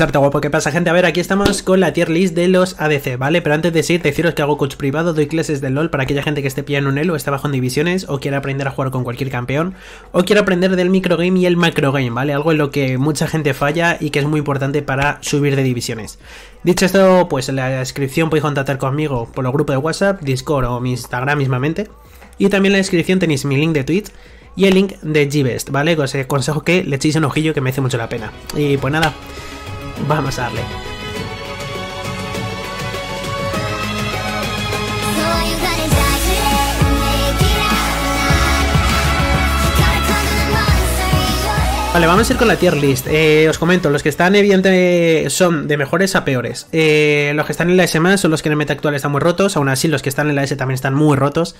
Arte guapo, ¿qué pasa gente? A ver, aquí estamos con la tier list de los ADC, ¿vale? Pero antes de seguir, deciros que hago coach privado, doy clases de LoL para aquella gente que esté pillando un elo, está bajo en divisiones, o quiere aprender a jugar con cualquier campeón, o quiera aprender del microgame y el macrogame, ¿vale? Algo en lo que mucha gente falla y que es muy importante para subir de divisiones. Dicho esto, pues en la descripción podéis contactar conmigo por los grupos de WhatsApp, Discord o mi Instagram mismamente. Y también en la descripción tenéis mi link de Twitch y el link de G-Best, ¿vale? Os aconsejo eh, que le echéis un ojillo que me hace mucho la pena. Y pues nada... Vamos a darle. Vale, vamos a ir con la tier list. Eh, os comento, los que están evidentemente son de mejores a peores. Eh, los que están en la S más son los que en el meta actual están muy rotos, aún así los que están en la S también están muy rotos.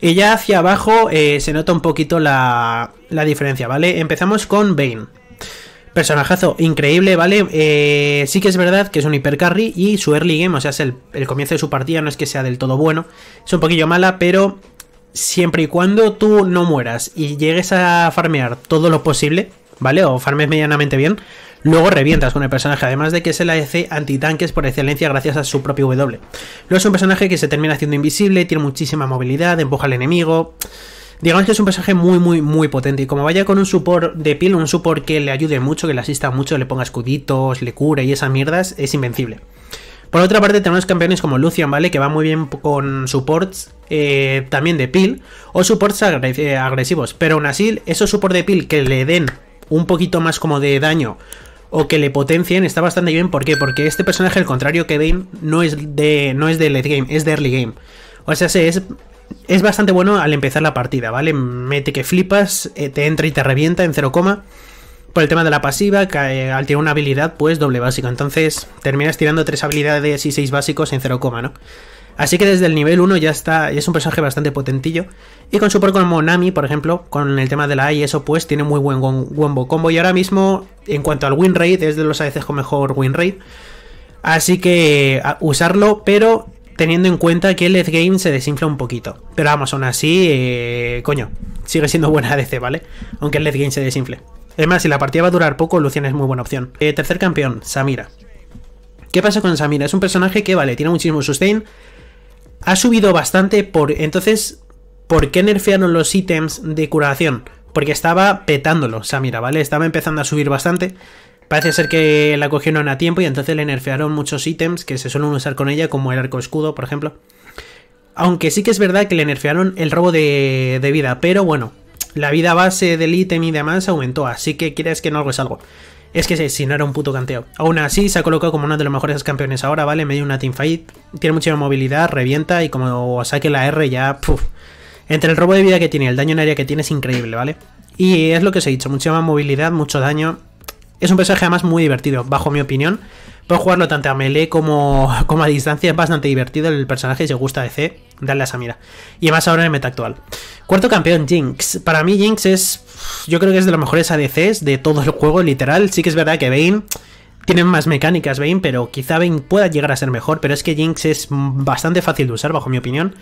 Y ya hacia abajo eh, se nota un poquito la, la diferencia, ¿vale? Empezamos con Bane. Personajazo increíble, ¿vale? Eh, sí que es verdad que es un hipercarry y su early game, o sea, es el, comienzo de su partida, no es que sea del todo bueno. Es un poquillo mala, pero siempre y cuando tú no mueras y llegues a farmear todo lo posible, ¿vale? O farmes medianamente bien, luego revientas con el personaje, además de que es el anti e antitanques por excelencia gracias a su propio W. Luego es un personaje que se termina haciendo invisible, tiene muchísima movilidad, empuja al enemigo... Digamos que es un personaje muy, muy, muy potente. Y como vaya con un support de pil, un support que le ayude mucho, que le asista mucho, le ponga escuditos, le cure y esas mierdas, es invencible. Por otra parte, tenemos campeones como Lucian, ¿vale? Que va muy bien con supports eh, también de pil o supports eh, agresivos. Pero aún así, esos supports de pil que le den un poquito más como de daño o que le potencien está bastante bien. ¿Por qué? Porque este personaje, al contrario que Dane, no es de, no es de late game, es de early game. O sea, es es bastante bueno al empezar la partida, ¿vale? Mete que flipas, eh, te entra y te revienta en 0, por el tema de la pasiva, que eh, al tirar una habilidad, pues doble básico. Entonces terminas tirando tres habilidades y seis básicos en 0, ¿no? Así que desde el nivel 1 ya está, ya es un personaje bastante potentillo. Y con su como Nami, por ejemplo, con el tema de la A y eso, pues tiene muy buen wombo combo. Y ahora mismo, en cuanto al win rate, es de los ADCs con mejor win rate. Así que usarlo, pero teniendo en cuenta que el Game se desinfla un poquito. Pero vamos, aún así, eh, coño, sigue siendo buena ADC, ¿vale? Aunque el Game se desinfle. Es más, si la partida va a durar poco, Lucian es muy buena opción. Eh, tercer campeón, Samira. ¿Qué pasa con Samira? Es un personaje que, vale, tiene muchísimo sustain. Ha subido bastante por... Entonces, ¿por qué nerfearon los ítems de curación? Porque estaba petándolo Samira, ¿vale? Estaba empezando a subir bastante. Parece ser que la cogieron a tiempo y entonces le nerfearon muchos ítems que se suelen usar con ella, como el arco escudo, por ejemplo. Aunque sí que es verdad que le nerfearon el robo de, vida, pero bueno, la vida base del ítem y demás aumentó, así que quieres que no algo es algo. Es que sí, si no era un puto canteo. Aún así, se ha colocado como uno de los mejores campeones ahora, ¿vale? Medio una teamfight. Tiene mucha movilidad, revienta y como saque la R ya... Puf. Entre el robo de vida que tiene y el daño en área que tiene es increíble, ¿vale? Y es lo que os he dicho, mucha movilidad, mucho daño. Es un personaje además muy divertido, bajo mi opinión. puedo jugarlo tanto a melee como, a distancia, es bastante divertido el personaje, si os gusta ADC, darle a esa mira. Y además ahora en el meta actual. Cuarto campeón, Jinx. Para mí Jinx es, yo creo que es de los mejores ADCs de todo el juego, literal. Sí que es verdad que Vayne... tiene más mecánicas Vayne, pero quizá Vayne pueda llegar a ser mejor, pero es que Jinx es bastante fácil de usar, bajo mi opinión.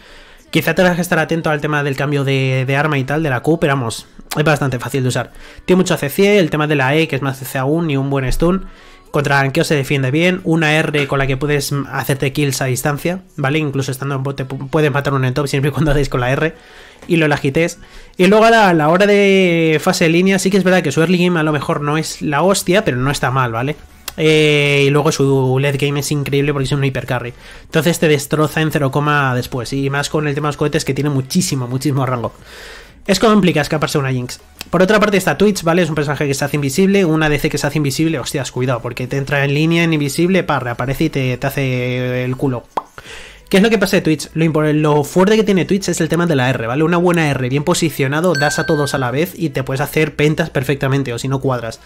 Quizá tengas que estar atento al tema del cambio de, arma y tal, de la Q, pero vamos, es bastante fácil de usar. Tiene mucho CC, el tema de la E, que es más CC aún, y un buen stun. Contra Ankeo se defiende bien, una R con la que puedes hacerte kills a distancia, ¿vale? Incluso estando en bote puedes matar un en top siempre y cuando hacéis con la R y lo agites. Y luego a la, la hora de fase de línea, sí que es verdad que su early game a lo mejor no es la hostia, pero no está mal, ¿vale? Eh, y luego su led game es increíble porque es un hipercarry. Entonces te destroza en 0, después. Y más con el tema de los cohetes que tiene muchísimo, muchísimo rango. Es complicado escaparse una Jinx. Por otra parte está Twitch, ¿vale? Es un personaje que se hace invisible, una DC que se hace invisible, hostias, cuidado, porque te entra en línea en invisible, par, reaparece y te, hace el culo. ¿Qué es lo que pasa de Twitch? lo, fuerte que tiene Twitch es el tema de la R, ¿vale? Una buena R, bien posicionado, das a todos a la vez y te puedes hacer pentas perfectamente, o si no cuadras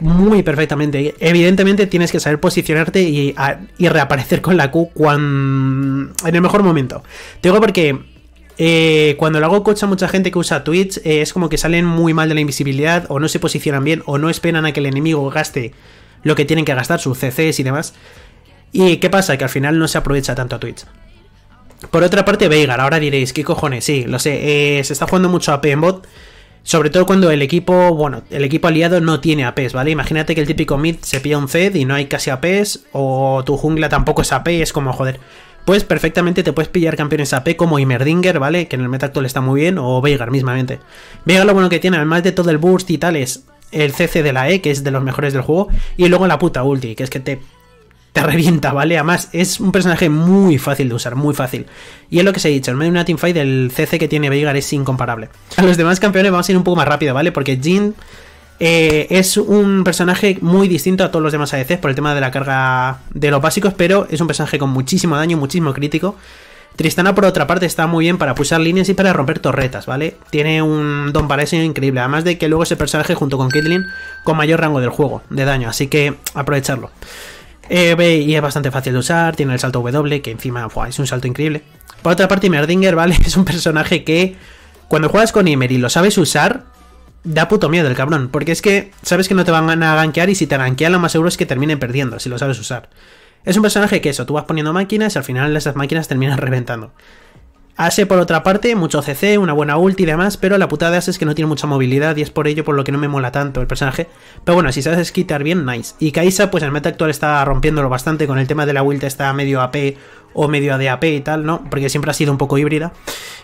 muy perfectamente. Evidentemente tienes que saber posicionarte y, reaparecer con la Q en el mejor momento. Te digo porque eh, cuando lo hago coach a mucha gente que usa Twitch eh, es como que salen muy mal de la invisibilidad o no se posicionan bien o no esperan a que el enemigo gaste lo que tienen que gastar, sus CCs y demás. ¿Y qué pasa? Que al final no se aprovecha tanto a Twitch. Por otra parte, Veigar, ahora diréis, ¿qué cojones? Sí, lo sé, eh, se está jugando mucho a en bot. Sobre todo cuando el equipo, bueno, el equipo aliado no tiene APs, ¿vale? Imagínate que el típico mid se pilla un Zed y no hay casi APs, o tu jungla tampoco es AP, es como, joder, pues perfectamente te puedes pillar campeones AP como immerdinger ¿vale? Que en el meta actual está muy bien, o Veigar mismamente. Veigar lo bueno que tiene, además de todo el burst y tal, es el CC de la E, que es de los mejores del juego, y luego la puta ulti, que es que te te revienta, ¿vale? Además, es un personaje muy fácil de usar, muy fácil. Y es lo que os he dicho, el medio de una teamfight, el CC que tiene Veigar es incomparable. A los demás campeones vamos a ir un poco más rápido, ¿vale? Porque Jin eh, es un personaje muy distinto a todos los demás ADCs por el tema de la carga de los básicos, pero es un personaje con muchísimo daño, muchísimo crítico. Tristana, por otra parte, está muy bien para pulsar líneas y para romper torretas, ¿vale? Tiene un don para eso increíble, además de que luego ese personaje junto con Caitlyn con mayor rango del juego de daño, así que aprovecharlo. Eh, y es bastante fácil de usar, tiene el salto W, que encima es un salto increíble. Por otra parte, Merdinger, ¿vale? Es un personaje que cuando juegas con Emery y lo sabes usar, da puto miedo el cabrón. Porque es que sabes que no te van a gankear y si te gankean lo más seguro es que terminen perdiendo, si lo sabes usar. Es un personaje que eso, tú vas poniendo máquinas y al final esas máquinas terminan reventando. Ase por otra parte, mucho CC, una buena ulti y demás, pero la putada de Ase es que no tiene mucha movilidad y es por ello por lo que no me mola tanto el personaje. Pero bueno, si sabes quitar bien, nice. Y Kaisa, pues en meta actual está rompiéndolo bastante con el tema de la ulti, está medio AP o medio ADAP y tal, ¿no? Porque siempre ha sido un poco híbrida.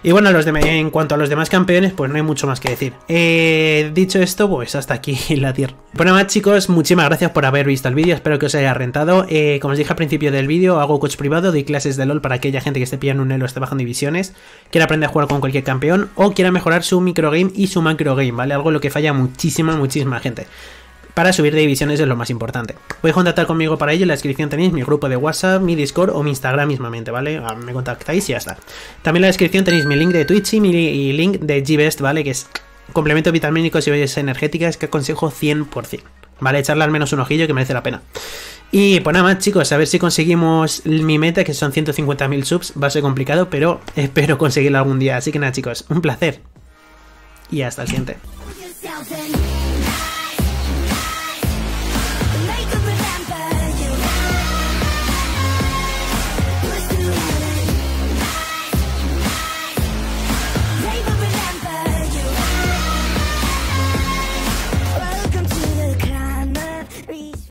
Y bueno, los en cuanto a los demás campeones, pues no hay mucho más que decir. Eh, dicho esto, pues hasta aquí la tierra. Bueno, más chicos, muchísimas gracias por haber visto el vídeo, espero que os haya rentado. Eh, como os dije al principio del vídeo, hago coach privado, doy clases de LoL para aquella gente que esté pillando un elo, esté bajando divisiones, Quiere aprender a jugar con cualquier campeón o quiera mejorar su microgame y su macrogame, ¿vale? Algo lo que falla muchísima, muchísima gente para subir de es lo más importante. Podéis contactar conmigo para ello, en la descripción tenéis mi grupo de WhatsApp, mi Discord o mi Instagram mismamente, ¿vale? Ah, me contactáis y ya está. También en la descripción tenéis mi link de Twitch y mi link de GBest, ¿vale? Que es complemento vitamínico y es energéticas que aconsejo 100%. ¿Vale? Echarle al menos un ojillo que merece la pena. Y pues nada más, chicos, a ver si conseguimos mi meta, que son 150.000 subs. Va a ser complicado, pero espero conseguirlo algún día. Así que nada, chicos, un placer. Y hasta el siguiente.